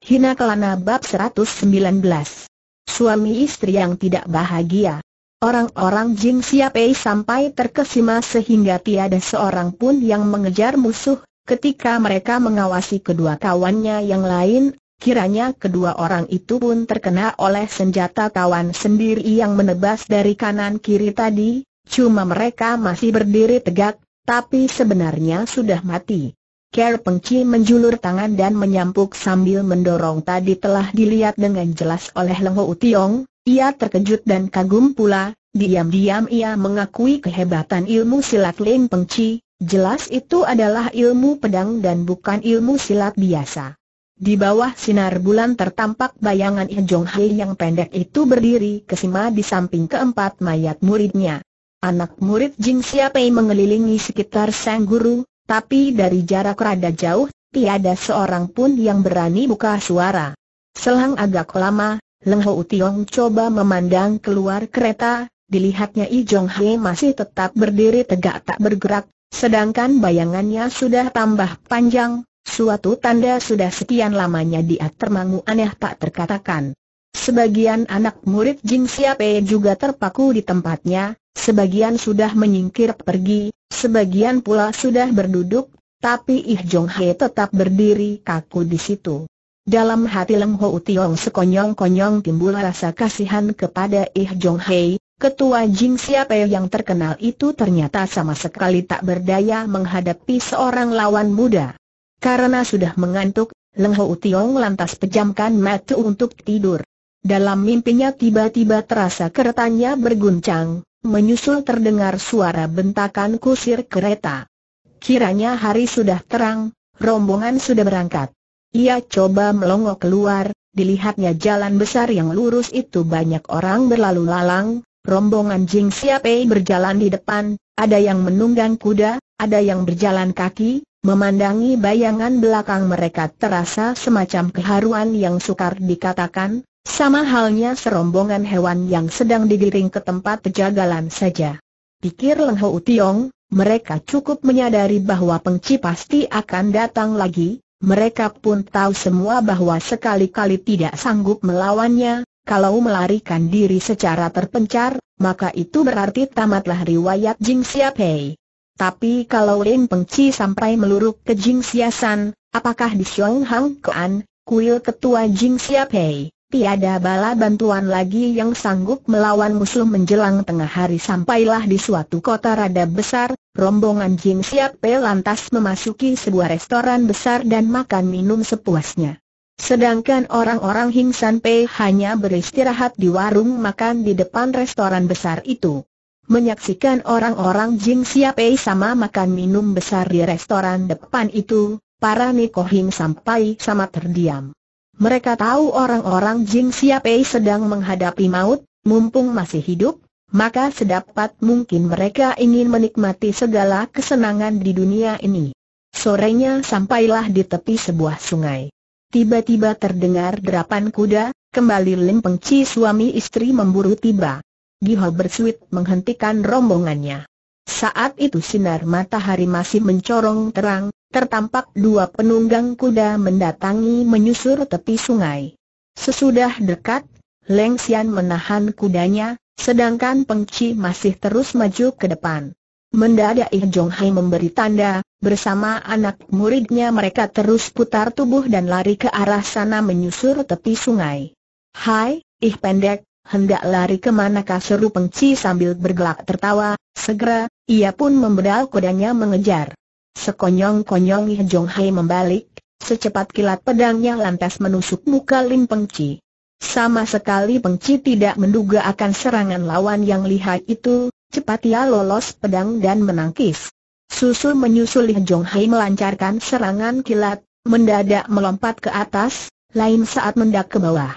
Hina Kelana Bab 119 Suami istri yang tidak bahagia Orang-orang Jing Siapei sampai terkesima sehingga tiada seorang pun yang mengejar musuh Ketika mereka mengawasi kedua kawannya yang lain Kiranya kedua orang itu pun terkena oleh senjata kawan sendiri yang menebas dari kanan kiri tadi Cuma mereka masih berdiri tegak, tapi sebenarnya sudah mati Ker Pengki menjulur tangan dan menyampuk sambil mendorong tadi telah dilihat dengan jelas oleh Leng Ho Tiong, ia terkejut dan kagum pula, diam-diam ia mengakui kehebatan ilmu silat Leng Pengki, jelas itu adalah ilmu pedang dan bukan ilmu silat biasa. Di bawah sinar bulan tertampak bayangan Jong Hai yang pendek itu berdiri kesima di samping keempat mayat muridnya. Anak murid Jing Siapai mengelilingi sekitar sang guru, tapi dari jarak rada jauh, tiada seorang pun yang berani buka suara. Selang agak lama, Leng Ho Tiong coba memandang keluar kereta, dilihatnya I Jong He masih tetap berdiri tegak tak bergerak, sedangkan bayangannya sudah tambah panjang, suatu tanda sudah sekian lamanya dia termangu aneh tak terkatakan. Sebagian anak murid Jin Siapai juga terpaku di tempatnya, Sebagian sudah menyingkir pergi, sebagian pula sudah berduduk, tapi Ih Jong He tetap berdiri kaku di situ. Dalam hati Leng Ho Tiong sekonyong-konyong timbul rasa kasihan kepada Ih Jong He, Ketua Jing Siape yang terkenal itu ternyata sama sekali tak berdaya menghadapi seorang lawan muda. Karena sudah mengantuk, Leng Ho Tiong lantas pejamkan mata untuk tidur. Dalam mimpinya tiba-tiba terasa keretanya berguncang, menyusul terdengar suara bentakan kusir kereta. Kiranya hari sudah terang, rombongan sudah berangkat. Ia coba melongo keluar, dilihatnya jalan besar yang lurus itu banyak orang berlalu lalang, rombongan Jing Siapei berjalan di depan, ada yang menunggang kuda, ada yang berjalan kaki, Memandangi bayangan belakang mereka terasa semacam keharuan yang sukar dikatakan, sama halnya serombongan hewan yang sedang digiring ke tempat pejagalan saja. Pikir Leng Ho Tiong, mereka cukup menyadari bahwa pengci pasti akan datang lagi, mereka pun tahu semua bahwa sekali-kali tidak sanggup melawannya, kalau melarikan diri secara terpencar, maka itu berarti tamatlah riwayat Jing Sia Pei. Tapi kalau Lin Pengci sampai meluruk ke Jing San, apakah di Xiong Hang Kuan, kuil ketua Jing Sia Pei? Tiada bala bantuan lagi yang sanggup melawan musuh menjelang tengah hari sampailah di suatu kota rada besar, rombongan Jing Siap Pe lantas memasuki sebuah restoran besar dan makan minum sepuasnya. Sedangkan orang-orang Hing San Pe hanya beristirahat di warung makan di depan restoran besar itu. Menyaksikan orang-orang Jing Siap Pe sama makan minum besar di restoran depan itu, para Niko Hing sampai sama terdiam. Mereka tahu orang-orang Jing Siapei sedang menghadapi maut, mumpung masih hidup, maka sedapat mungkin mereka ingin menikmati segala kesenangan di dunia ini. Sorenya sampailah di tepi sebuah sungai. Tiba-tiba terdengar derapan kuda, kembali Lim Pengci suami istri memburu tiba. Giho bersuit menghentikan rombongannya. Saat itu sinar matahari masih mencorong terang, tertampak dua penunggang kuda mendatangi menyusur tepi sungai. Sesudah dekat, Leng Xian menahan kudanya, sedangkan Peng Chi masih terus maju ke depan. Mendadak Ih Jong Hai memberi tanda, bersama anak muridnya mereka terus putar tubuh dan lari ke arah sana menyusur tepi sungai. Hai, Ih Pendek, hendak lari kemanakah seru pengci sambil bergelak tertawa, segera, ia pun membedal kudanya mengejar. Sekonyong-konyong Jong Hai membalik, secepat kilat pedangnya lantas menusuk muka Lim Pengci. Sama sekali Pengci tidak menduga akan serangan lawan yang lihai itu, cepat ia lolos pedang dan menangkis. Susul menyusul Ye Jong Hai melancarkan serangan kilat, mendadak melompat ke atas, lain saat mendak ke bawah.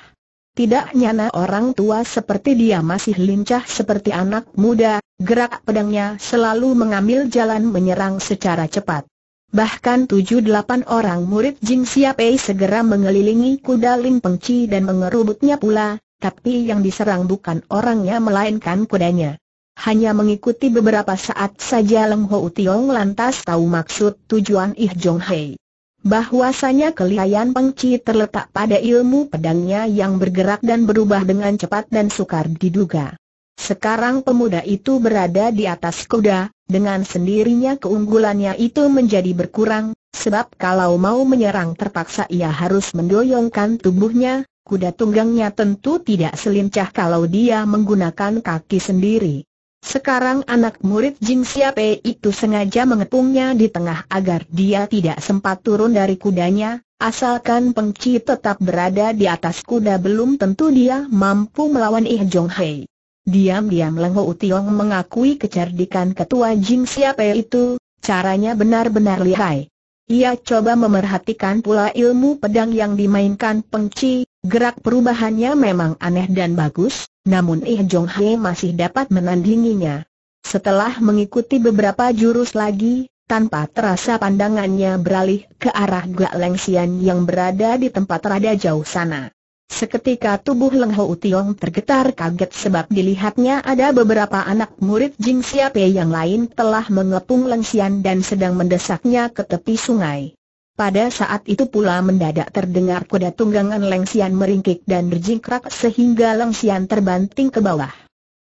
Tidak nyana orang tua seperti dia masih lincah seperti anak muda, gerak pedangnya selalu mengambil jalan menyerang secara cepat. Bahkan tujuh delapan orang murid Jing segera mengelilingi kuda Lim Pengci dan mengerubutnya pula, tapi yang diserang bukan orangnya melainkan kudanya. Hanya mengikuti beberapa saat saja Leng Ho Tiong lantas tahu maksud tujuan Ih Jong Hei bahwasanya kelihayan pengci terletak pada ilmu pedangnya yang bergerak dan berubah dengan cepat dan sukar diduga. Sekarang pemuda itu berada di atas kuda, dengan sendirinya keunggulannya itu menjadi berkurang, sebab kalau mau menyerang terpaksa ia harus mendoyongkan tubuhnya, kuda tunggangnya tentu tidak selincah kalau dia menggunakan kaki sendiri. Sekarang anak murid Jing Siape itu sengaja mengepungnya di tengah agar dia tidak sempat turun dari kudanya, asalkan pengci tetap berada di atas kuda belum tentu dia mampu melawan Ih Jong Hei. Diam-diam Leng Ho Tiong mengakui kecerdikan ketua Jing Siape itu, caranya benar-benar lihai. Ia coba memerhatikan pula ilmu pedang yang dimainkan pengci, gerak perubahannya memang aneh dan bagus, namun Ih Jong Hye masih dapat menandinginya. Setelah mengikuti beberapa jurus lagi, tanpa terasa pandangannya beralih ke arah Gak Leng Sian yang berada di tempat rada jauh sana. Seketika tubuh Leng Ho Utiong tergetar kaget sebab dilihatnya ada beberapa anak murid Jing Pe yang lain telah mengepung Leng Sian dan sedang mendesaknya ke tepi sungai. Pada saat itu pula mendadak terdengar kuda tunggangan Lengsian meringkik dan berjingkrak sehingga Lengsian terbanting ke bawah.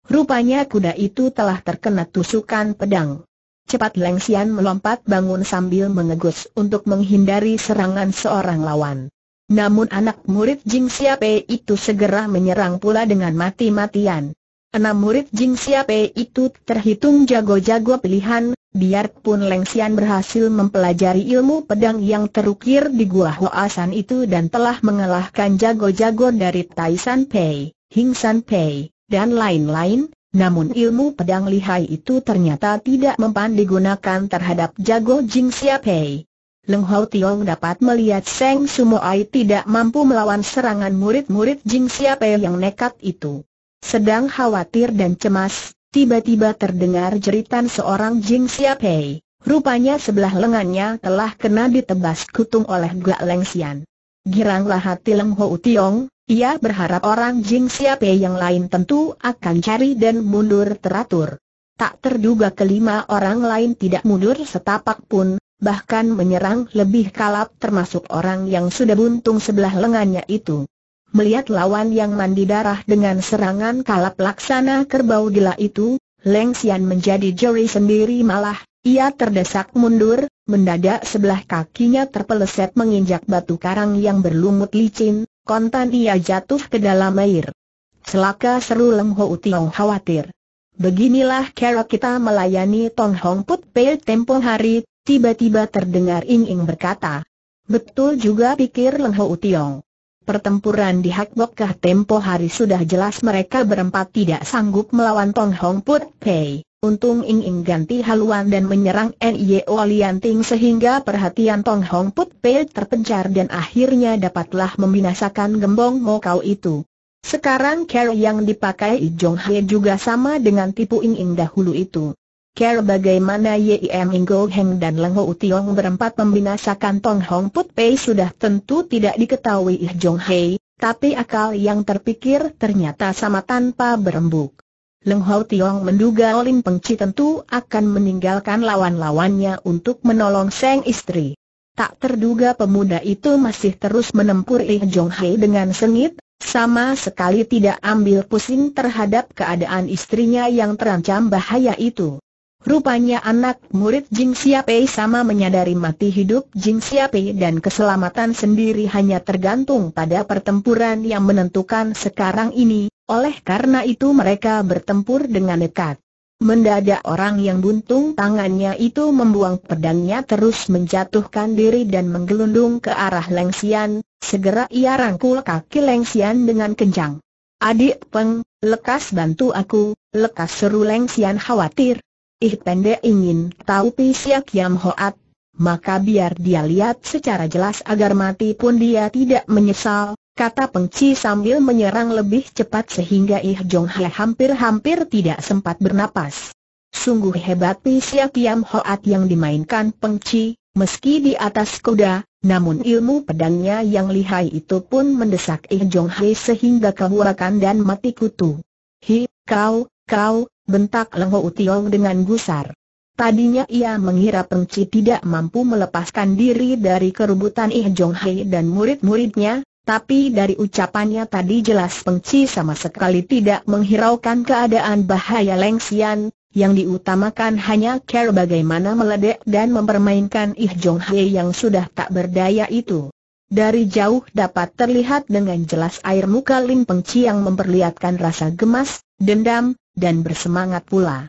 Rupanya kuda itu telah terkena tusukan pedang. Cepat Lengsian melompat bangun sambil mengegus untuk menghindari serangan seorang lawan. Namun anak murid Jing Siape itu segera menyerang pula dengan mati-matian. Enam murid Jing Siape itu terhitung jago-jago pilihan, biarpun Leng Xian berhasil mempelajari ilmu pedang yang terukir di Gua San itu dan telah mengalahkan jago-jago dari Tai San Pei, Hing San Pei, dan lain-lain, namun ilmu pedang lihai itu ternyata tidak mempan digunakan terhadap jago Jing Siape. Leng Hao Tiong dapat melihat Seng Sumoai tidak mampu melawan serangan murid-murid Jing Siape yang nekat itu. Sedang khawatir dan cemas, tiba-tiba terdengar jeritan seorang Jing Siapei. Rupanya sebelah lengannya telah kena ditebas kutung oleh Gak Leng Sian. Giranglah hati Leng Ho Tiong, ia berharap orang Jing Siapei yang lain tentu akan cari dan mundur teratur. Tak terduga kelima orang lain tidak mundur setapak pun, bahkan menyerang lebih kalap termasuk orang yang sudah buntung sebelah lengannya itu. Melihat lawan yang mandi darah dengan serangan kalap laksana kerbau gila itu, Leng Xian menjadi jeri sendiri malah, ia terdesak mundur, mendadak sebelah kakinya terpeleset menginjak batu karang yang berlumut licin, kontan ia jatuh ke dalam air. Celaka seru Leng Ho Tiong khawatir. Beginilah cara kita melayani Tong Hong Put Pei tempo hari, tiba-tiba terdengar Ing Ing berkata. Betul juga pikir Leng Ho Tiong pertempuran di hakbokkah tempo hari sudah jelas mereka berempat tidak sanggup melawan Tong Hong Put Pei. Untung Ing Ing ganti haluan dan menyerang N.I.O. Ting sehingga perhatian Tong Hong Put Pei terpencar dan akhirnya dapatlah membinasakan gembong Mokau itu. Sekarang Carol yang dipakai Jong Hye juga sama dengan tipu Ing Ing dahulu itu. Care bagaimana Yim Ingo Heng dan Leng Ho Tiong berempat membinasakan Tong Hong Put Pei sudah tentu tidak diketahui Ih Jong Hei, tapi akal yang terpikir ternyata sama tanpa berembuk. Leng Ho Tiong menduga Lim Peng Chi tentu akan meninggalkan lawan-lawannya untuk menolong sang istri. Tak terduga pemuda itu masih terus menempur Ih Jong Hei dengan sengit, sama sekali tidak ambil pusing terhadap keadaan istrinya yang terancam bahaya itu. Rupanya anak murid Jing Xiaopei sama menyadari mati hidup Jing Xiaopei dan keselamatan sendiri hanya tergantung pada pertempuran yang menentukan sekarang ini, oleh karena itu mereka bertempur dengan dekat. Mendadak orang yang buntung tangannya itu membuang pedangnya terus menjatuhkan diri dan menggelundung ke arah Leng Xian. segera ia rangkul kaki Leng Xian dengan kencang. Adik Peng, lekas bantu aku, lekas seru Leng Xian khawatir, Ih pendek ingin tahu pisiak Kiam Hoat, maka biar dia lihat secara jelas agar mati pun dia tidak menyesal, kata pengci sambil menyerang lebih cepat sehingga Ih Jong He hampir-hampir tidak sempat bernapas. Sungguh hebat pisiak Kiam Hoat yang dimainkan pengci, meski di atas kuda, namun ilmu pedangnya yang lihai itu pun mendesak Ih Jong He sehingga kehurakan dan mati kutu. Hi, kau, kau, bentak Lengho Utiong dengan gusar. Tadinya ia mengira Pengci tidak mampu melepaskan diri dari kerubutan Ih Jong Hei dan murid-muridnya, tapi dari ucapannya tadi jelas Pengci sama sekali tidak menghiraukan keadaan bahaya Leng Xian, yang diutamakan hanya care bagaimana meledek dan mempermainkan Ih Jong Hei yang sudah tak berdaya itu. Dari jauh dapat terlihat dengan jelas air muka Lim Pengci yang memperlihatkan rasa gemas, dendam, dan bersemangat pula.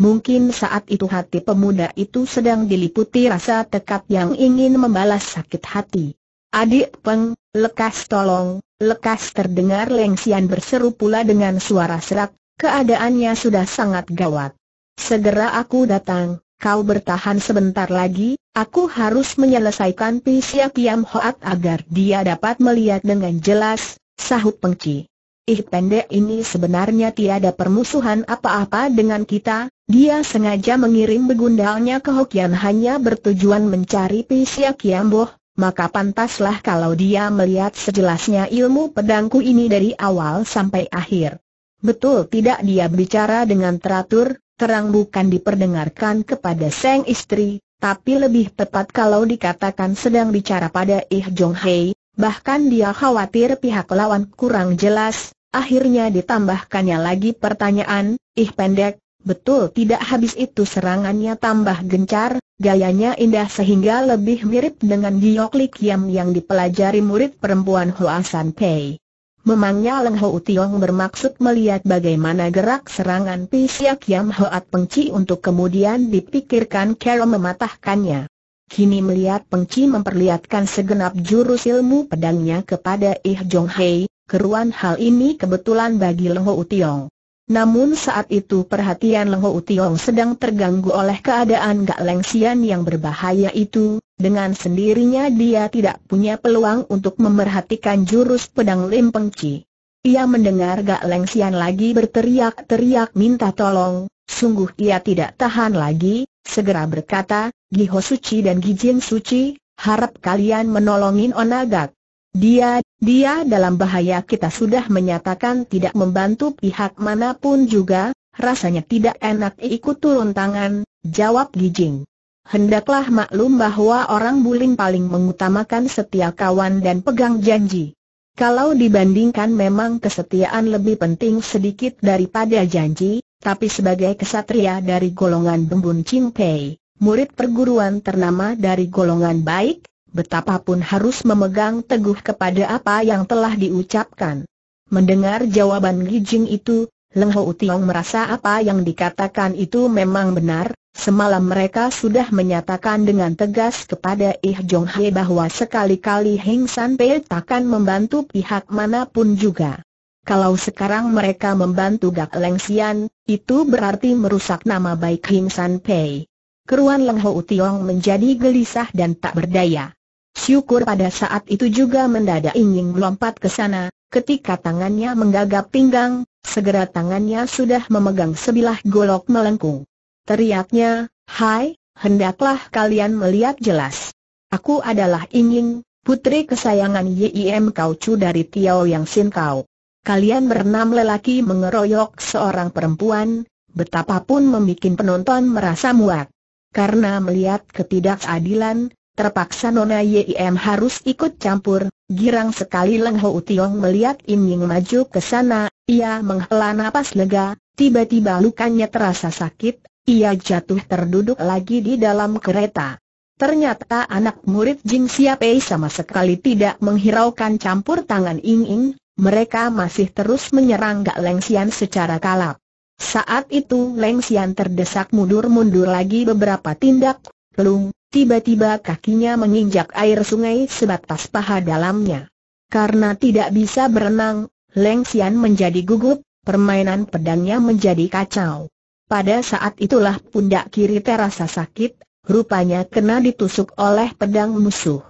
Mungkin saat itu hati pemuda itu sedang diliputi rasa tekad yang ingin membalas sakit hati. Adik Peng, lekas tolong, lekas terdengar Lengsian berseru pula dengan suara serak, keadaannya sudah sangat gawat. Segera aku datang, kau bertahan sebentar lagi, aku harus menyelesaikan Pisya Kiam Hoat agar dia dapat melihat dengan jelas, sahut Peng Cik. Ih pendek ini sebenarnya tiada permusuhan apa-apa dengan kita, dia sengaja mengirim begundalnya ke Hokian hanya bertujuan mencari Pisya Kiamboh, maka pantaslah kalau dia melihat sejelasnya ilmu pedangku ini dari awal sampai akhir. Betul tidak dia bicara dengan teratur, terang bukan diperdengarkan kepada sang istri, tapi lebih tepat kalau dikatakan sedang bicara pada Ih Jong Hei, Bahkan dia khawatir pihak lawan kurang jelas, akhirnya ditambahkannya lagi pertanyaan, ih pendek, betul tidak habis itu serangannya tambah gencar, gayanya indah sehingga lebih mirip dengan Giok likiam yang dipelajari murid perempuan Hoasan Pei. Memangnya Leng Ho Tiong bermaksud melihat bagaimana gerak serangan Pisiak Yam Hoat Pengci untuk kemudian dipikirkan Carol mematahkannya. Kini melihat Pengci memperlihatkan segenap jurus ilmu pedangnya kepada Ih Jong Hei, keruan hal ini kebetulan bagi Leng Ho Utiong. Namun saat itu perhatian Leng Ho Utiong sedang terganggu oleh keadaan Gak Lengsian yang berbahaya itu, dengan sendirinya dia tidak punya peluang untuk memerhatikan jurus pedang Lim Pengci. Ia mendengar Gak Lengsian lagi berteriak-teriak minta tolong, sungguh ia tidak tahan lagi, segera berkata, Giho Suci dan Gijin Suci, harap kalian menolongin Onagak. Dia, dia dalam bahaya kita sudah menyatakan tidak membantu pihak manapun juga, rasanya tidak enak ikut turun tangan, jawab Gijing. Hendaklah maklum bahwa orang buling paling mengutamakan setia kawan dan pegang janji. Kalau dibandingkan memang kesetiaan lebih penting sedikit daripada janji, tapi sebagai kesatria dari golongan Bembun Ching Pei, murid perguruan ternama dari golongan baik, betapapun harus memegang teguh kepada apa yang telah diucapkan. Mendengar jawaban Gijing itu, Leng Ho Tiong merasa apa yang dikatakan itu memang benar, semalam mereka sudah menyatakan dengan tegas kepada Ih Jong Hye bahwa sekali-kali Heng San Pei takkan membantu pihak manapun juga. Kalau sekarang mereka membantu Gak Leng Sian, itu berarti merusak nama baik Heng San Pei keruan Leng Ho Utiong menjadi gelisah dan tak berdaya. Syukur pada saat itu juga mendadak ingin melompat ke sana, ketika tangannya menggagap pinggang, segera tangannya sudah memegang sebilah golok melengkung. Teriaknya, Hai, hendaklah kalian melihat jelas. Aku adalah Inying, putri kesayangan YIM Kau Chu dari Tiao Yang Sin Kau. Kalian berenam lelaki mengeroyok seorang perempuan, betapapun membuat penonton merasa muak. Karena melihat ketidakadilan, terpaksa Nona Yim harus ikut campur. Girang sekali Leng Ho Tiong melihat Im Ying maju ke sana, ia menghela napas lega, tiba-tiba lukanya terasa sakit, ia jatuh terduduk lagi di dalam kereta. Ternyata anak murid Jing Siapei sama sekali tidak menghiraukan campur tangan Ying Ying, mereka masih terus menyerang Gak leng Xian secara kalap. Saat itu Leng Xian terdesak mundur-mundur lagi beberapa tindak, lung, tiba-tiba kakinya menginjak air sungai sebatas paha dalamnya. Karena tidak bisa berenang, Leng Xian menjadi gugup, permainan pedangnya menjadi kacau. Pada saat itulah pundak kiri terasa sakit, rupanya kena ditusuk oleh pedang musuh.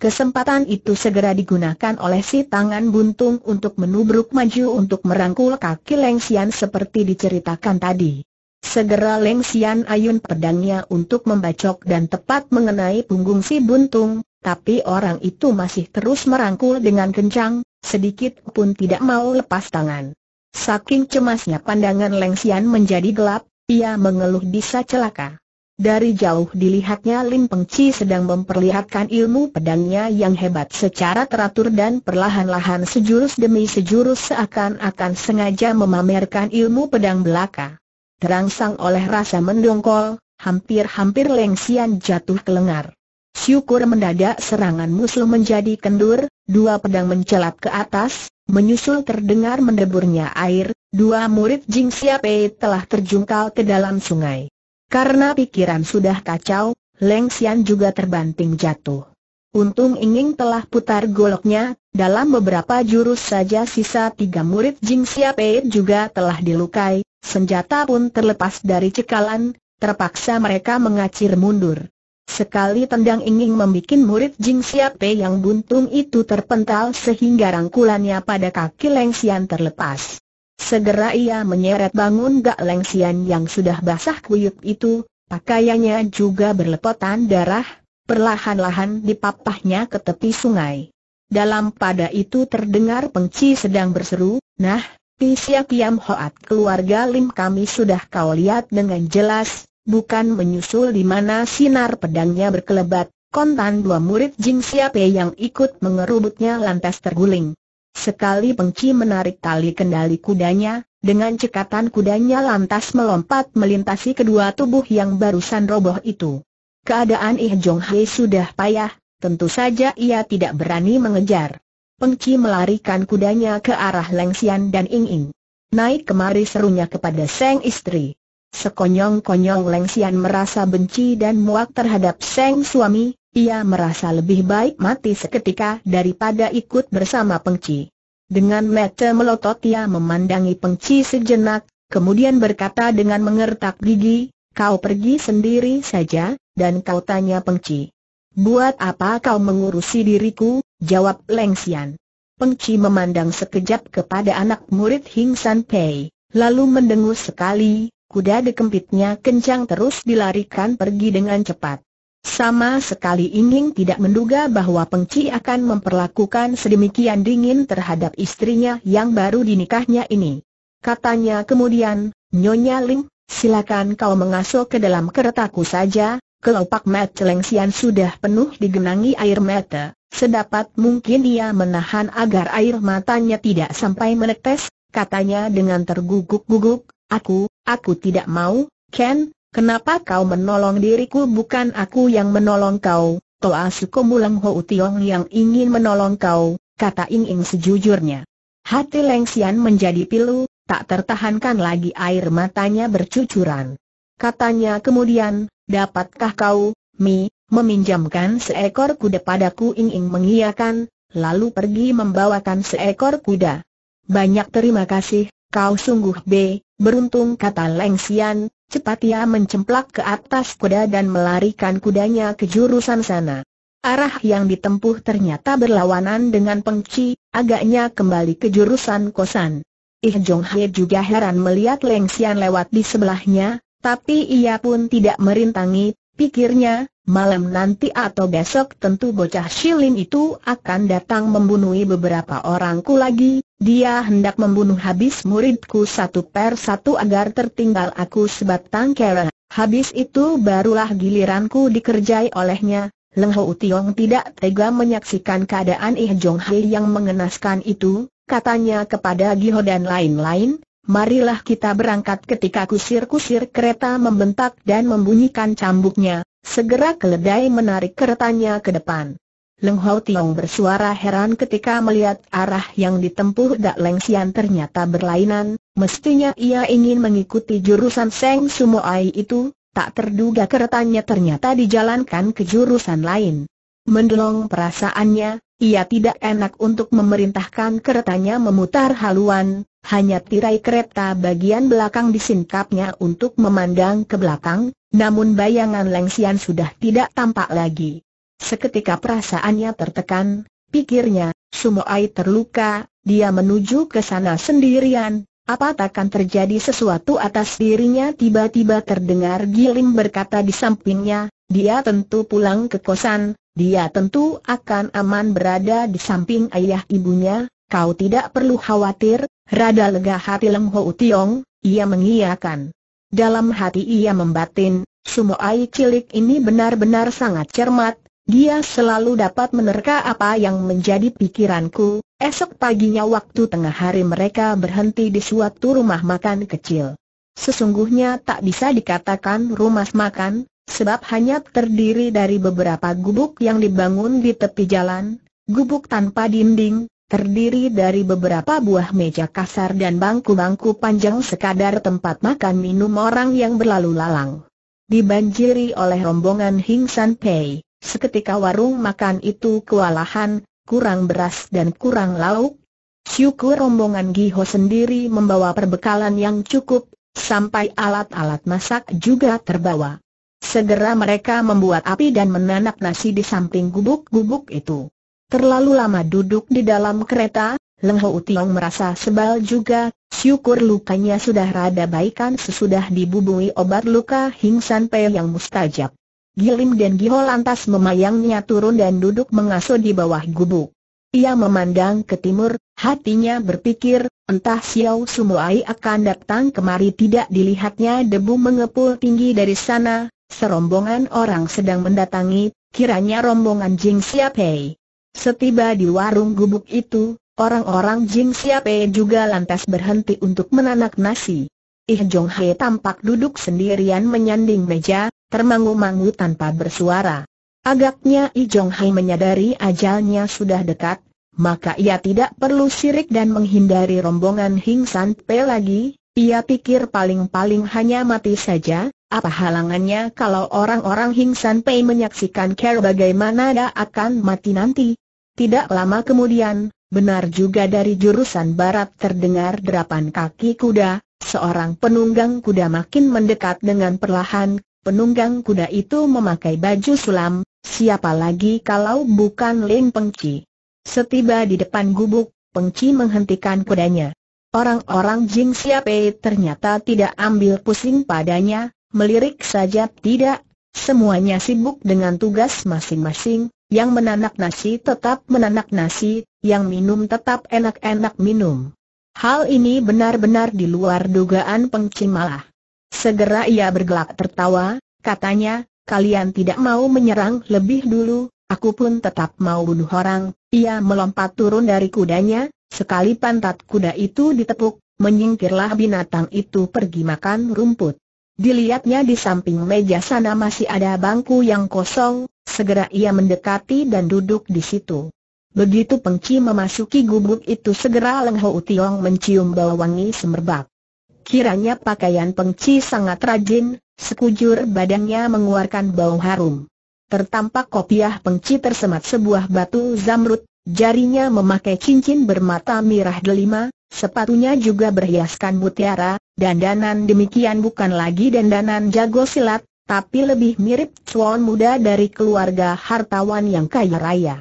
Kesempatan itu segera digunakan oleh si tangan buntung untuk menubruk maju untuk merangkul kaki Leng Xian seperti diceritakan tadi. Segera Leng Xian ayun pedangnya untuk membacok dan tepat mengenai punggung si buntung, tapi orang itu masih terus merangkul dengan kencang, sedikit pun tidak mau lepas tangan. Saking cemasnya pandangan Leng Xian menjadi gelap, ia mengeluh bisa celaka. Dari jauh dilihatnya Lim Pengci sedang memperlihatkan ilmu pedangnya yang hebat secara teratur dan perlahan-lahan sejurus demi sejurus seakan-akan sengaja memamerkan ilmu pedang belaka. Terangsang oleh rasa mendongkol, hampir-hampir Lengsian jatuh ke lengar. Syukur mendadak serangan musuh menjadi kendur, dua pedang mencelat ke atas, menyusul terdengar mendeburnya air, dua murid Jing Siape telah terjungkal ke dalam sungai. Karena pikiran sudah kacau, Leng Xian juga terbanting jatuh. Untung Inging telah putar goloknya, dalam beberapa jurus saja sisa tiga murid Jing Pei juga telah dilukai, senjata pun terlepas dari cekalan, terpaksa mereka mengacir mundur. Sekali tendang Inging membuat murid Jing Pei yang buntung itu terpental sehingga rangkulannya pada kaki Leng Xian terlepas. Segera ia menyeret bangun Gak Lengsian yang sudah basah kuyup itu, pakaiannya juga berlepotan darah, perlahan-lahan dipapahnya ke tepi sungai. Dalam pada itu terdengar pengci sedang berseru, Nah, Pisia Kiam Hoat keluarga Lim kami sudah kau lihat dengan jelas, bukan menyusul di mana sinar pedangnya berkelebat, kontan dua murid Jing siapa yang ikut mengerubutnya lantas terguling. Sekali pengki menarik tali kendali kudanya, dengan cekatan kudanya lantas melompat melintasi kedua tubuh yang barusan roboh itu. Keadaan Ih Jong Hei sudah payah, tentu saja ia tidak berani mengejar. Pengki melarikan kudanya ke arah Lengsian dan Ing Ing. Naik kemari serunya kepada Seng istri. Sekonyong-konyong Lengsian merasa benci dan muak terhadap Seng suami, ia merasa lebih baik mati seketika daripada ikut bersama pengci. Dengan mata melotot ia memandangi pengci sejenak, kemudian berkata dengan mengertak gigi, kau pergi sendiri saja, dan kau tanya pengci. Buat apa kau mengurusi diriku, jawab Leng Xian. Pengci memandang sekejap kepada anak murid Hing San Pei, lalu mendengus sekali, kuda dekempitnya kencang terus dilarikan pergi dengan cepat. Sama sekali Inging tidak menduga bahwa Pengci akan memperlakukan sedemikian dingin terhadap istrinya yang baru dinikahnya ini. Katanya kemudian, Nyonya Ling, silakan kau mengasuh ke dalam keretaku saja, kelopak mat sian sudah penuh digenangi air mata, sedapat mungkin dia menahan agar air matanya tidak sampai menetes, katanya dengan terguguk-guguk, aku, aku tidak mau, Ken, Kenapa kau menolong diriku bukan aku yang menolong kau? Toa suku Mulang Ho Tiong yang ingin menolong kau, kata Ing Ing sejujurnya. Hati Leng Xian menjadi pilu, tak tertahankan lagi air matanya bercucuran. Katanya kemudian, dapatkah kau, Mi, meminjamkan seekor kuda padaku Ing Ing mengiyakan, lalu pergi membawakan seekor kuda. Banyak terima kasih, kau sungguh B, beruntung kata Leng Xian, Cepat ia mencemplak ke atas kuda dan melarikan kudanya ke jurusan sana. Arah yang ditempuh ternyata berlawanan dengan pengci, agaknya kembali ke jurusan kosan. Ih Jong Hye juga heran melihat Leng Xian lewat di sebelahnya, tapi ia pun tidak merintangi, pikirnya, malam nanti atau besok tentu bocah Shilin itu akan datang membunuhi beberapa orangku lagi, dia hendak membunuh habis muridku satu per satu agar tertinggal aku sebatang kera. Habis itu barulah giliranku dikerjai olehnya. Leng Ho Tiong tidak tega menyaksikan keadaan Ih Jong Hai yang mengenaskan itu, katanya kepada Giho dan lain-lain, marilah kita berangkat ketika kusir-kusir kereta membentak dan membunyikan cambuknya, segera keledai menarik keretanya ke depan. Leng Hau Tiong bersuara heran ketika melihat arah yang ditempuh Dak Leng Sian ternyata berlainan, mestinya ia ingin mengikuti jurusan Seng Ai itu, tak terduga keretanya ternyata dijalankan ke jurusan lain. Mendelong perasaannya, ia tidak enak untuk memerintahkan keretanya memutar haluan, hanya tirai kereta bagian belakang disingkapnya untuk memandang ke belakang, namun bayangan Leng Sian sudah tidak tampak lagi. Seketika perasaannya tertekan, pikirnya, Sumoai terluka, dia menuju ke sana sendirian, apa takkan terjadi sesuatu atas dirinya tiba-tiba terdengar Gilim berkata di sampingnya, dia tentu pulang ke kosan, dia tentu akan aman berada di samping ayah ibunya, kau tidak perlu khawatir, rada lega hati Leng Ho Tiong, ia mengiyakan. Dalam hati ia membatin, Sumoai cilik ini benar-benar sangat cermat, dia selalu dapat menerka apa yang menjadi pikiranku. Esok paginya waktu tengah hari mereka berhenti di suatu rumah makan kecil. Sesungguhnya tak bisa dikatakan rumah makan, sebab hanya terdiri dari beberapa gubuk yang dibangun di tepi jalan, gubuk tanpa dinding, terdiri dari beberapa buah meja kasar dan bangku-bangku panjang sekadar tempat makan minum orang yang berlalu lalang. Dibanjiri oleh rombongan Hing San Pei. Seketika warung makan itu kewalahan, kurang beras dan kurang lauk. Syukur rombongan Giho sendiri membawa perbekalan yang cukup, sampai alat-alat masak juga terbawa. Segera mereka membuat api dan menanak nasi di samping gubuk-gubuk itu. Terlalu lama duduk di dalam kereta, Leng Ho Tiong merasa sebal juga, syukur lukanya sudah rada baikan sesudah dibubui obat luka Hing San yang mustajab. Gilim dan Giho lantas memayangnya turun dan duduk mengasuh di bawah gubuk. Ia memandang ke timur, hatinya berpikir, entah Xiao Sumuai akan datang kemari tidak dilihatnya debu mengepul tinggi dari sana, serombongan orang sedang mendatangi, kiranya rombongan Jing Siapei. Setiba di warung gubuk itu, orang-orang Jing Siapei juga lantas berhenti untuk menanak nasi. Ih Jong He tampak duduk sendirian menyanding meja, termangu-mangu tanpa bersuara. Agaknya Ih Jong He menyadari ajalnya sudah dekat, maka ia tidak perlu sirik dan menghindari rombongan Hing San Pe lagi, ia pikir paling-paling hanya mati saja, apa halangannya kalau orang-orang Hing San Pei menyaksikan ker bagaimana dia akan mati nanti? Tidak lama kemudian, benar juga dari jurusan barat terdengar derapan kaki kuda, Seorang penunggang kuda makin mendekat dengan perlahan, penunggang kuda itu memakai baju sulam, siapa lagi kalau bukan Ling Pengci. Setiba di depan gubuk, Pengci menghentikan kudanya. Orang-orang Jing Siape ternyata tidak ambil pusing padanya, melirik saja tidak, semuanya sibuk dengan tugas masing-masing, yang menanak nasi tetap menanak nasi, yang minum tetap enak-enak minum. Hal ini benar-benar di luar dugaan pengcing malah. Segera ia bergelak tertawa, katanya, kalian tidak mau menyerang lebih dulu, aku pun tetap mau bunuh orang. Ia melompat turun dari kudanya, sekali pantat kuda itu ditepuk, menyingkirlah binatang itu pergi makan rumput. Dilihatnya di samping meja sana masih ada bangku yang kosong, segera ia mendekati dan duduk di situ. Begitu Pengki memasuki gubuk itu segera Leng Ho Tiong mencium bau wangi semerbak. Kiranya pakaian Pengki sangat rajin, sekujur badannya mengeluarkan bau harum. Tertampak kopiah Pengki tersemat sebuah batu zamrud, jarinya memakai cincin bermata merah delima, sepatunya juga berhiaskan mutiara, dandanan demikian bukan lagi dandanan jago silat, tapi lebih mirip cuan muda dari keluarga hartawan yang kaya raya.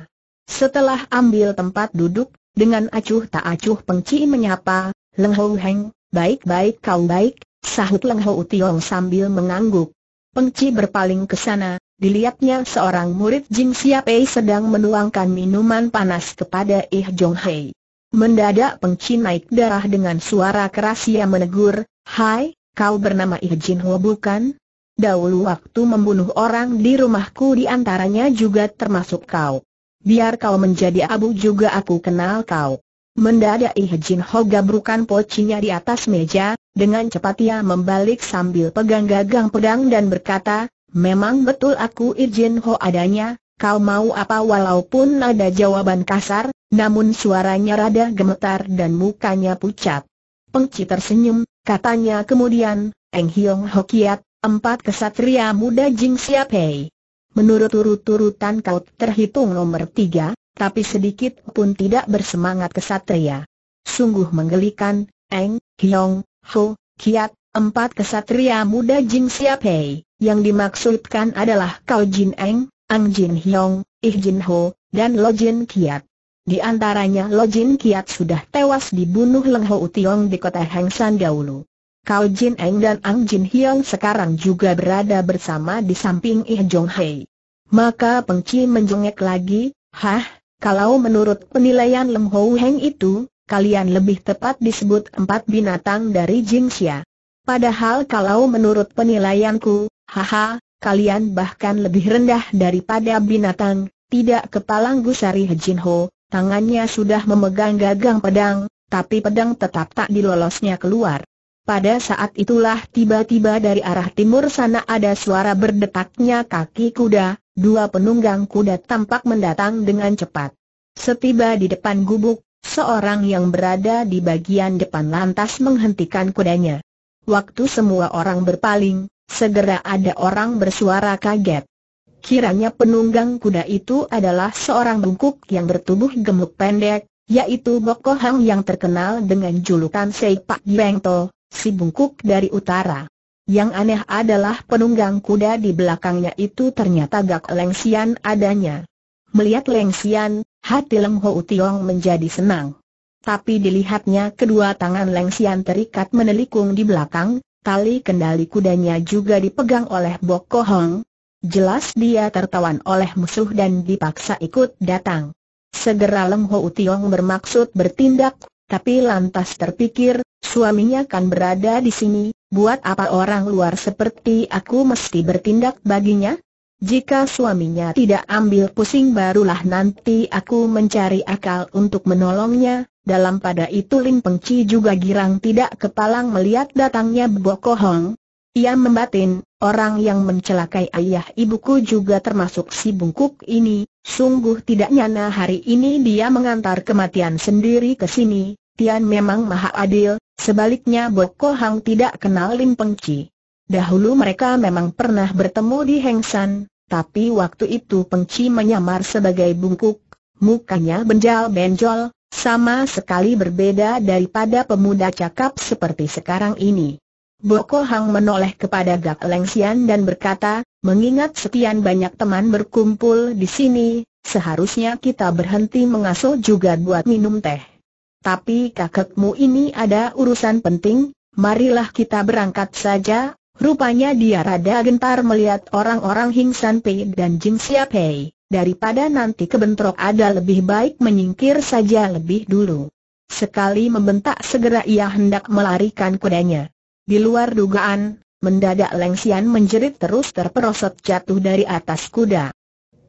Setelah ambil tempat duduk, dengan acuh tak acuh pengci menyapa, Leng Hou Heng, baik-baik kau baik, sahut Leng Hou Tiong sambil mengangguk. Pengci berpaling ke sana, dilihatnya seorang murid Jing Siapei sedang menuangkan minuman panas kepada Ih Jong Hei. Mendadak Pengci naik darah dengan suara keras ia menegur, Hai, kau bernama Ih Jin Ho bukan? Dahulu waktu membunuh orang di rumahku di antaranya juga termasuk kau biar kau menjadi abu juga aku kenal kau. Mendadak Ih Jin Ho gabrukan pocinya di atas meja, dengan cepat ia membalik sambil pegang gagang pedang dan berkata, Memang betul aku Ih Jin Ho adanya, kau mau apa walaupun ada jawaban kasar, namun suaranya rada gemetar dan mukanya pucat. Pengci tersenyum, katanya kemudian, Eng Hiong Ho Kiat, empat kesatria muda Jing Siap Hei. Menurut urut-urutan kau terhitung nomor tiga, tapi sedikit pun tidak bersemangat kesatria. Sungguh menggelikan, Eng, Hyong, Ho, Kiat, empat kesatria muda Jin Siapei, yang dimaksudkan adalah Kau Jin Eng, Ang Jin Hyong, Ih Jin Ho, dan Lo Jin Kiat. Di antaranya Lo Jin Kiat sudah tewas dibunuh Leng Ho Utiong di kota Hang San Kau Jin Eng dan Ang Jin Hyang sekarang juga berada bersama di samping Ih Jong Hei. Maka Chi menjengek lagi, Hah, kalau menurut penilaian Lem Ho Heng itu, kalian lebih tepat disebut empat binatang dari Jin Xia. Padahal kalau menurut penilaianku, haha, kalian bahkan lebih rendah daripada binatang, tidak kepalang gusari Jin Ho, tangannya sudah memegang gagang pedang, tapi pedang tetap tak dilolosnya keluar. Pada saat itulah tiba-tiba dari arah timur sana ada suara berdetaknya kaki kuda, dua penunggang kuda tampak mendatang dengan cepat. Setiba di depan gubuk, seorang yang berada di bagian depan lantas menghentikan kudanya. Waktu semua orang berpaling, segera ada orang bersuara kaget. Kiranya penunggang kuda itu adalah seorang bungkuk yang bertubuh gemuk pendek, yaitu Boko yang terkenal dengan julukan Seipak Pak Yengto, si bungkuk dari utara. Yang aneh adalah penunggang kuda di belakangnya itu ternyata Gak Lengsian adanya. Melihat Lengsian, hati Leng Ho Tiong menjadi senang. Tapi dilihatnya kedua tangan Lengsian terikat menelikung di belakang, tali kendali kudanya juga dipegang oleh Bok Kohong. Jelas dia tertawan oleh musuh dan dipaksa ikut datang. Segera Leng Ho Tiong bermaksud bertindak, tapi lantas terpikir, Suaminya kan berada di sini, buat apa orang luar seperti aku mesti bertindak baginya? Jika suaminya tidak ambil pusing barulah nanti aku mencari akal untuk menolongnya, dalam pada itu Lim Pengci juga girang tidak kepalang melihat datangnya Hong. Ia membatin, orang yang mencelakai ayah ibuku juga termasuk si bungkuk ini, sungguh tidak nyana hari ini dia mengantar kematian sendiri ke sini, Tian memang maha adil, Sebaliknya Boko Hang tidak kenal Lim Pengci. Dahulu mereka memang pernah bertemu di Hengsan, tapi waktu itu Pengci menyamar sebagai bungkuk, mukanya benjol benjol sama sekali berbeda daripada pemuda cakap seperti sekarang ini. Boko Hang menoleh kepada Gak Lengsian dan berkata, mengingat sekian banyak teman berkumpul di sini, seharusnya kita berhenti mengasuh juga buat minum teh. Tapi kakekmu ini ada urusan penting, marilah kita berangkat saja. Rupanya dia rada gentar melihat orang-orang Hing San Pei dan Jim Sia Pei. Daripada nanti kebentrok ada lebih baik menyingkir saja lebih dulu. Sekali membentak segera ia hendak melarikan kudanya. Di luar dugaan, mendadak Lengsian menjerit terus terperosot jatuh dari atas kuda.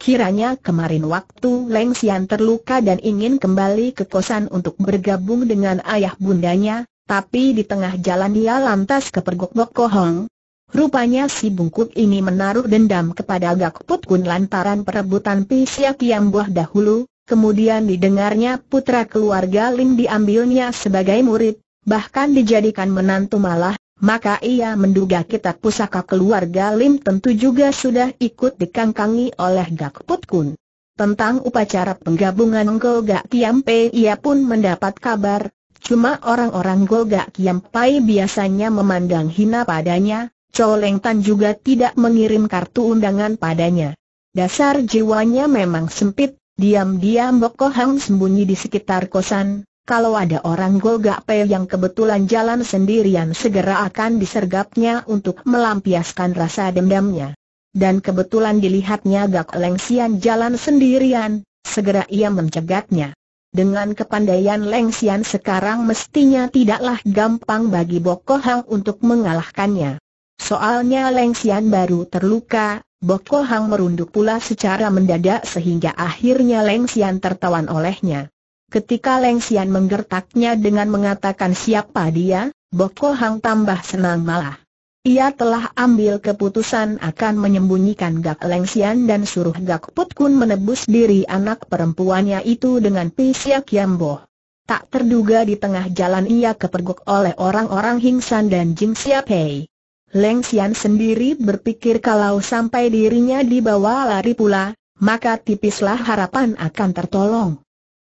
Kiranya kemarin waktu Leng Xian terluka dan ingin kembali ke kosan untuk bergabung dengan ayah bundanya, tapi di tengah jalan dia lantas kepergok Bok kohong. Rupanya si bungkuk ini menaruh dendam kepada Gak Put Kun lantaran perebutan Pisia Kiam Buah dahulu, kemudian didengarnya putra keluarga Ling diambilnya sebagai murid, bahkan dijadikan menantu malah maka ia menduga kitab pusaka keluarga Lim tentu juga sudah ikut dikangkangi oleh Gak Put Kun. Tentang upacara penggabungan Golga Kiampe ia pun mendapat kabar, cuma orang-orang Golga Kiampai biasanya memandang hina padanya, Leng Tan juga tidak mengirim kartu undangan padanya. Dasar jiwanya memang sempit, diam-diam Boko Hang sembunyi di sekitar kosan, kalau ada orang Golgape yang kebetulan jalan sendirian segera akan disergapnya untuk melampiaskan rasa dendamnya. Dan kebetulan dilihatnya Gak Lengsian jalan sendirian, segera ia mencegatnya. Dengan kepandaian Lengsian sekarang mestinya tidaklah gampang bagi Boko Hang untuk mengalahkannya. Soalnya Lengsian baru terluka, Boko Hang merunduk pula secara mendadak sehingga akhirnya Lengsian tertawan olehnya. Ketika Leng Xian menggertaknya dengan mengatakan siapa dia, Boko Hang tambah senang malah. Ia telah ambil keputusan akan menyembunyikan Gak Leng Xian dan suruh Gak Put Kun menebus diri anak perempuannya itu dengan Pisya Kiambo. Tak terduga di tengah jalan ia kepergok oleh orang-orang Hingsan dan Jing Sia Pei. Leng Xian sendiri berpikir kalau sampai dirinya dibawa lari pula, maka tipislah harapan akan tertolong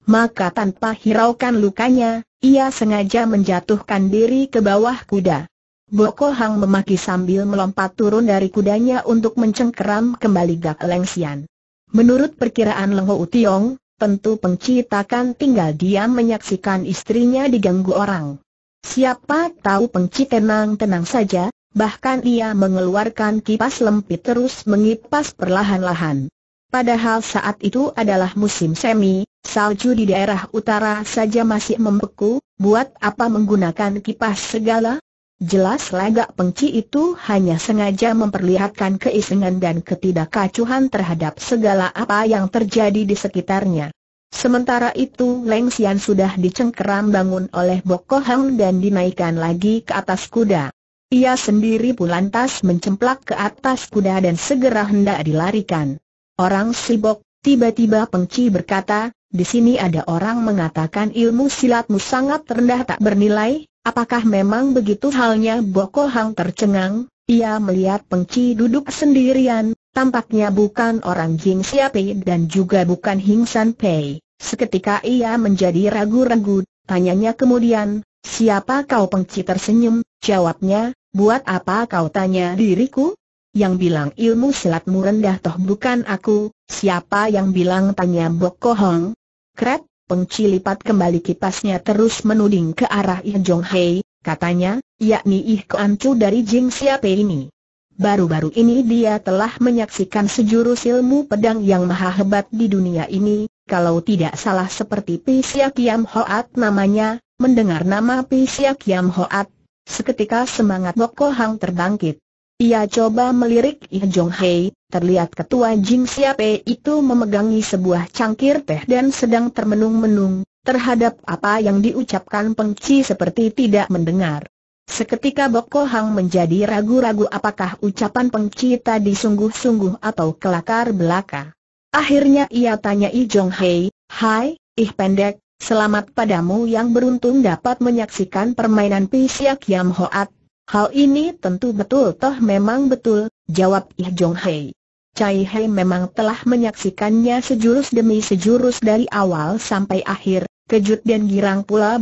maka tanpa hiraukan lukanya, ia sengaja menjatuhkan diri ke bawah kuda. Boko Hang memaki sambil melompat turun dari kudanya untuk mencengkeram kembali Gak Sian. Menurut perkiraan Leng Ho Tiong, tentu pencitakan tinggal diam menyaksikan istrinya diganggu orang. Siapa tahu penci tenang-tenang saja, bahkan ia mengeluarkan kipas lempit terus mengipas perlahan-lahan. Padahal saat itu adalah musim semi, Salju di daerah utara saja masih membeku, buat apa menggunakan kipas segala? Jelas lagak pengci itu hanya sengaja memperlihatkan keisengan dan ketidakkacuhan terhadap segala apa yang terjadi di sekitarnya. Sementara itu Leng Xian sudah dicengkeram bangun oleh Boko Hang dan dinaikkan lagi ke atas kuda. Ia sendiri pun lantas mencemplak ke atas kuda dan segera hendak dilarikan. Orang sibok, tiba-tiba pengci berkata, di sini ada orang mengatakan ilmu silatmu sangat rendah tak bernilai, apakah memang begitu halnya Boko Hang tercengang? Ia melihat pengci duduk sendirian, tampaknya bukan orang Jing Siapi dan juga bukan Hing San Pei. Seketika ia menjadi ragu-ragu, tanyanya kemudian, siapa kau pengci tersenyum? Jawabnya, buat apa kau tanya diriku? yang bilang ilmu silatmu rendah toh bukan aku, siapa yang bilang tanya Bok Kohong? Kret, pengci lipat kembali kipasnya terus menuding ke arah Ih Jong Hei, katanya, yakni Ih Keancu dari Jing Siape ini. Baru-baru ini dia telah menyaksikan sejurus ilmu pedang yang maha hebat di dunia ini, kalau tidak salah seperti Pisia Kiam Hoat namanya, mendengar nama Pisia Kiam Hoat, seketika semangat Bok Kohang terbangkit. Ia coba melirik Ih Jong Hei, terlihat ketua Jing E itu memegangi sebuah cangkir teh dan sedang termenung-menung, terhadap apa yang diucapkan Peng Chi seperti tidak mendengar. Seketika Boko Hang menjadi ragu-ragu apakah ucapan Peng Chi tadi sungguh-sungguh atau kelakar belaka. Akhirnya ia tanya Ih Jong Hei, Hai, Ih Pendek, selamat padamu yang beruntung dapat menyaksikan permainan Pisiak Yam Hoat, Hal ini tentu betul toh memang betul, jawab Ih Jong Hei. Cai Hei memang telah menyaksikannya sejurus demi sejurus dari awal sampai akhir, kejut dan girang pula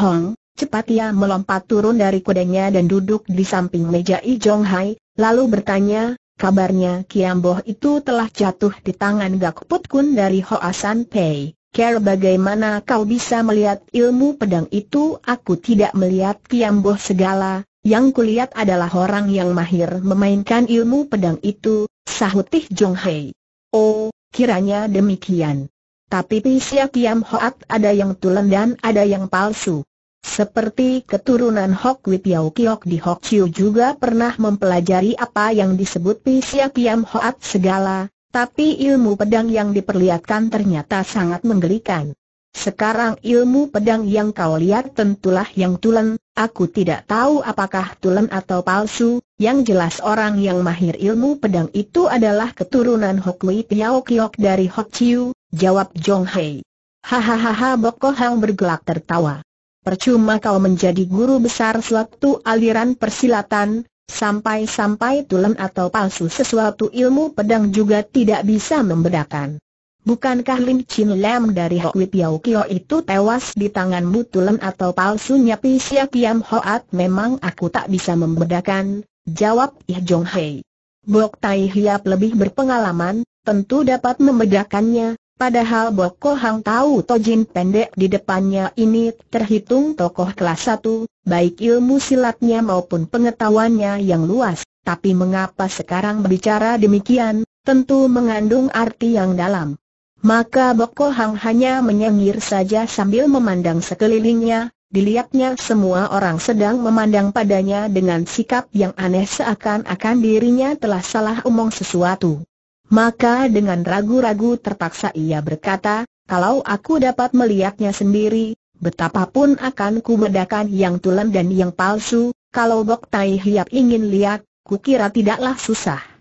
Hong. Cepat ia melompat turun dari kudanya dan duduk di samping meja Ih Jong Hai, lalu bertanya, kabarnya Kiamboh itu telah jatuh di tangan Gak Put Kun dari Hoa San Pei. Care bagaimana kau bisa melihat ilmu pedang itu? Aku tidak melihat Kiamboh segala, yang kulihat adalah orang yang mahir memainkan ilmu pedang itu, sahut Tih Jong Hei. Oh, kiranya demikian. Tapi Pisia Tiam Hoat ada yang tulen dan ada yang palsu. Seperti keturunan Hok Wipiao Yau Kiok di Hok Chiu juga pernah mempelajari apa yang disebut Pisia Tiam Hoat segala, tapi ilmu pedang yang diperlihatkan ternyata sangat menggelikan. Sekarang ilmu pedang yang kau lihat tentulah yang tulen, Aku tidak tahu apakah tulen atau palsu, yang jelas orang yang mahir ilmu pedang itu adalah keturunan Hokui Piao Kiok dari Hok Chiu, jawab Jong Hei. Hahaha Boko Hang bergelak tertawa. Percuma kau menjadi guru besar suatu aliran persilatan, sampai-sampai tulen atau palsu sesuatu ilmu pedang juga tidak bisa membedakan. Bukankah Lim Chin Lam dari Wip Yau Kio itu tewas di tangan Butulen atau palsunya Sia Kiam Hoat memang aku tak bisa membedakan, jawab Ih Jong Hei. Bok Tai Hiap lebih berpengalaman, tentu dapat membedakannya, padahal Bok Ko Hang tahu Tojin pendek di depannya ini terhitung tokoh kelas 1, baik ilmu silatnya maupun pengetahuannya yang luas, tapi mengapa sekarang berbicara demikian, tentu mengandung arti yang dalam. Maka Boko Hang hanya menyengir saja sambil memandang sekelilingnya, dilihatnya semua orang sedang memandang padanya dengan sikap yang aneh seakan-akan dirinya telah salah omong sesuatu. Maka dengan ragu-ragu terpaksa ia berkata, kalau aku dapat melihatnya sendiri, betapapun akan ku bedakan yang tulen dan yang palsu, kalau Bok Tai Hiap ingin lihat, kukira tidaklah susah.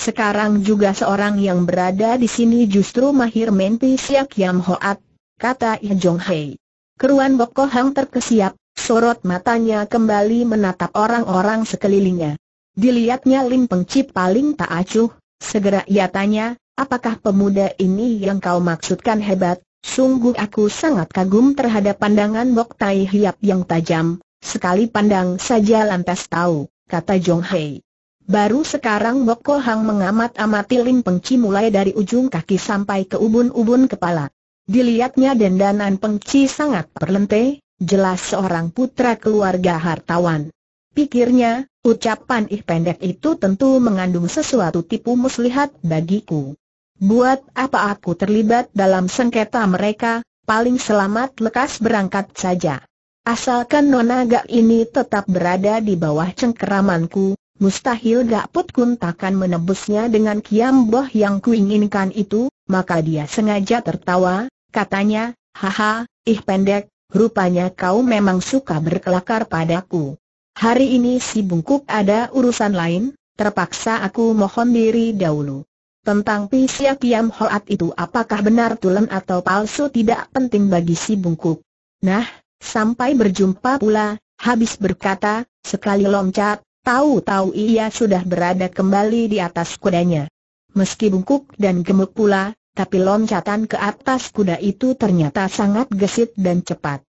Sekarang juga seorang yang berada di sini justru mahir menti siak Yam Hoat, kata Ye Jong Hei. Keruan Boko Hang terkesiap, sorot matanya kembali menatap orang-orang sekelilingnya. Dilihatnya Lim Peng Pengci paling tak acuh, segera ia tanya, apakah pemuda ini yang kau maksudkan hebat? Sungguh aku sangat kagum terhadap pandangan Bok Tai Hiap yang tajam, sekali pandang saja lantas tahu, kata Jong Hei. Baru sekarang Boko Hang mengamat-amati Lim Pengci mulai dari ujung kaki sampai ke ubun-ubun kepala. Dilihatnya dendanan Pengci sangat perlente, jelas seorang putra keluarga hartawan. Pikirnya, ucapan ih pendek itu tentu mengandung sesuatu tipu muslihat bagiku. Buat apa aku terlibat dalam sengketa mereka, paling selamat lekas berangkat saja. Asalkan nonaga ini tetap berada di bawah cengkeramanku, mustahil gak put Kun takkan menebusnya dengan kiam boh yang kuinginkan itu, maka dia sengaja tertawa, katanya, haha, ih pendek, rupanya kau memang suka berkelakar padaku. Hari ini si bungkuk ada urusan lain, terpaksa aku mohon diri dahulu. Tentang Pisia Kiam Hoat itu apakah benar tulen atau palsu tidak penting bagi si bungkuk. Nah, sampai berjumpa pula, habis berkata, sekali loncat, Tahu-tahu ia sudah berada kembali di atas kudanya. Meski bungkuk dan gemuk pula, tapi loncatan ke atas kuda itu ternyata sangat gesit dan cepat.